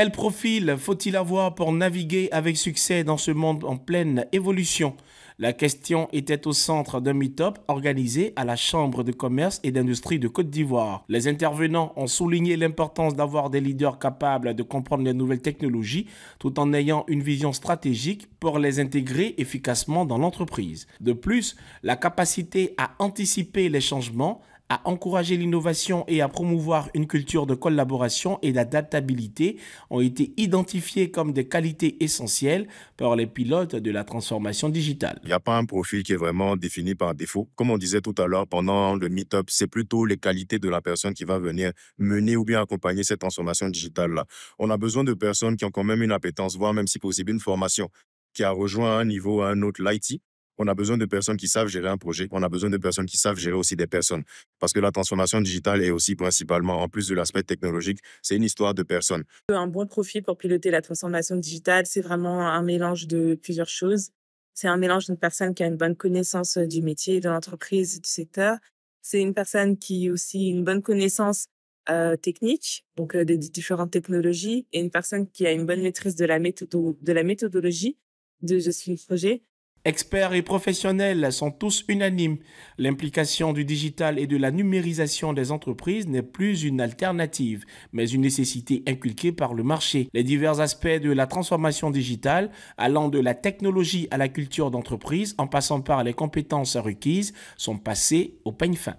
Quel profil faut-il avoir pour naviguer avec succès dans ce monde en pleine évolution La question était au centre d'un meet-up organisé à la Chambre de commerce et d'industrie de Côte d'Ivoire. Les intervenants ont souligné l'importance d'avoir des leaders capables de comprendre les nouvelles technologies tout en ayant une vision stratégique pour les intégrer efficacement dans l'entreprise. De plus, la capacité à anticiper les changements à encourager l'innovation et à promouvoir une culture de collaboration et d'adaptabilité ont été identifiés comme des qualités essentielles par les pilotes de la transformation digitale. Il n'y a pas un profil qui est vraiment défini par défaut. Comme on disait tout à l'heure pendant le meet-up, c'est plutôt les qualités de la personne qui va venir mener ou bien accompagner cette transformation digitale-là. On a besoin de personnes qui ont quand même une appétence, voire même si possible une formation qui a rejoint un niveau à un autre l'IT, on a besoin de personnes qui savent gérer un projet. On a besoin de personnes qui savent gérer aussi des personnes. Parce que la transformation digitale est aussi principalement, en plus de l'aspect technologique, c'est une histoire de personnes. Un bon profil pour piloter la transformation digitale, c'est vraiment un mélange de plusieurs choses. C'est un mélange d'une personne qui a une bonne connaissance euh, du métier, de l'entreprise, du secteur. C'est une personne qui a aussi une bonne connaissance euh, technique, donc euh, des différentes technologies, et une personne qui a une bonne maîtrise de la, de la méthodologie de gestion de projet Experts et professionnels sont tous unanimes. L'implication du digital et de la numérisation des entreprises n'est plus une alternative, mais une nécessité inculquée par le marché. Les divers aspects de la transformation digitale, allant de la technologie à la culture d'entreprise, en passant par les compétences requises, sont passés au peigne fin.